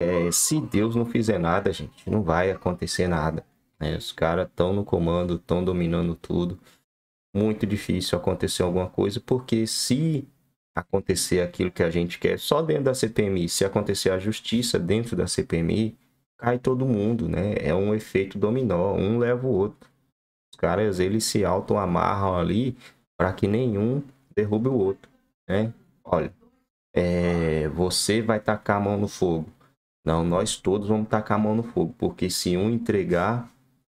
é, se Deus não fizer nada, gente, não vai acontecer nada. Né? Os caras estão no comando, estão dominando tudo. Muito difícil acontecer alguma coisa, porque se acontecer aquilo que a gente quer só dentro da CPMI, se acontecer a justiça dentro da CPMI, cai todo mundo, né? É um efeito dominó, um leva o outro. Os caras, eles se auto-amarram ali para que nenhum derrube o outro, né? Olha, é, você vai tacar a mão no fogo não, nós todos vamos tacar a mão no fogo, porque se um entregar,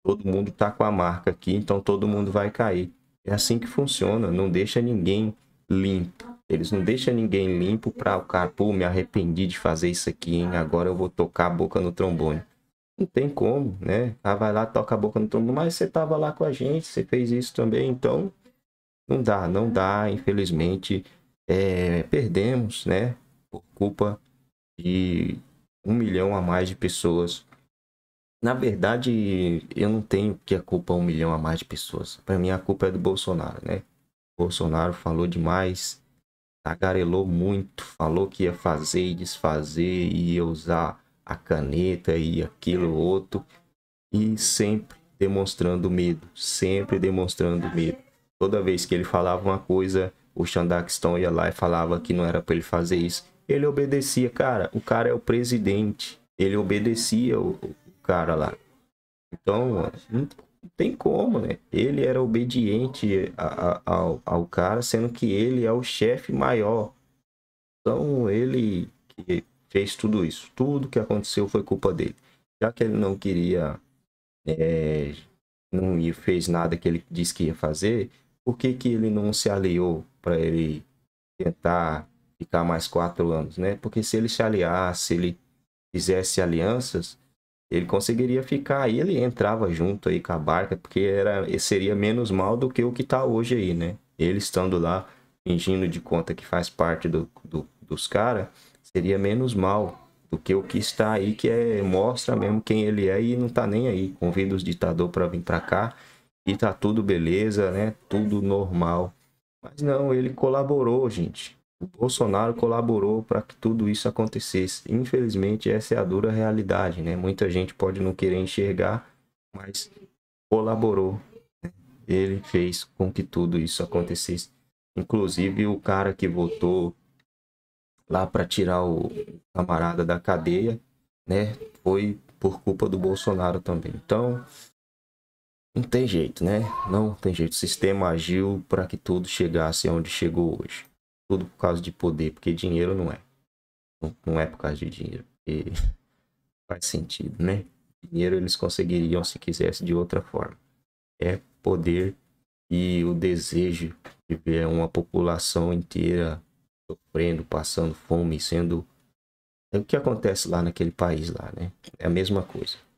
todo mundo tá com a marca aqui, então todo mundo vai cair. É assim que funciona, não deixa ninguém limpo. Eles não deixam ninguém limpo para o cara, pô, me arrependi de fazer isso aqui, hein? Agora eu vou tocar a boca no trombone. Não tem como, né? Ah, vai lá, toca a boca no trombone, mas você tava lá com a gente, você fez isso também, então não dá, não dá, infelizmente. É, perdemos, né? Por culpa de um milhão a mais de pessoas. Na verdade, eu não tenho que a culpa um milhão a mais de pessoas. Para mim, a culpa é do Bolsonaro, né? O Bolsonaro falou demais, tagarelou muito, falou que ia fazer e desfazer, ia usar a caneta e aquilo outro, e sempre demonstrando medo, sempre demonstrando medo. Toda vez que ele falava uma coisa, o Xandaxton ia lá e falava que não era para ele fazer isso, ele obedecia, cara. O cara é o presidente. Ele obedecia o, o cara lá. Então, não tem como, né? Ele era obediente a, a, ao, ao cara, sendo que ele é o chefe maior. Então, ele que fez tudo isso. Tudo que aconteceu foi culpa dele. Já que ele não queria. É, não fez nada que ele disse que ia fazer, por que, que ele não se aliou para ele tentar ficar mais quatro anos, né? Porque se ele se aliasse, se ele fizesse alianças, ele conseguiria ficar aí, ele entrava junto aí com a barca, porque era, seria menos mal do que o que está hoje aí, né? Ele estando lá, fingindo de conta que faz parte do, do dos caras, seria menos mal do que o que está aí, que é, mostra mesmo quem ele é e não tá nem aí. Convida os ditador para vir para cá e tá tudo beleza, né? Tudo normal. Mas não, ele colaborou, gente. O Bolsonaro colaborou para que tudo isso acontecesse. Infelizmente, essa é a dura realidade, né? Muita gente pode não querer enxergar, mas colaborou. Né? Ele fez com que tudo isso acontecesse. Inclusive, o cara que votou lá para tirar o camarada da cadeia, né? Foi por culpa do Bolsonaro também. Então, não tem jeito, né? Não tem jeito. O sistema agiu para que tudo chegasse onde chegou hoje tudo por causa de poder, porque dinheiro não é. Não, é por causa de dinheiro, porque faz sentido, né? Dinheiro eles conseguiriam se quisesse de outra forma. É poder e o desejo de ver uma população inteira sofrendo, passando fome, sendo é o que acontece lá naquele país lá, né? É a mesma coisa.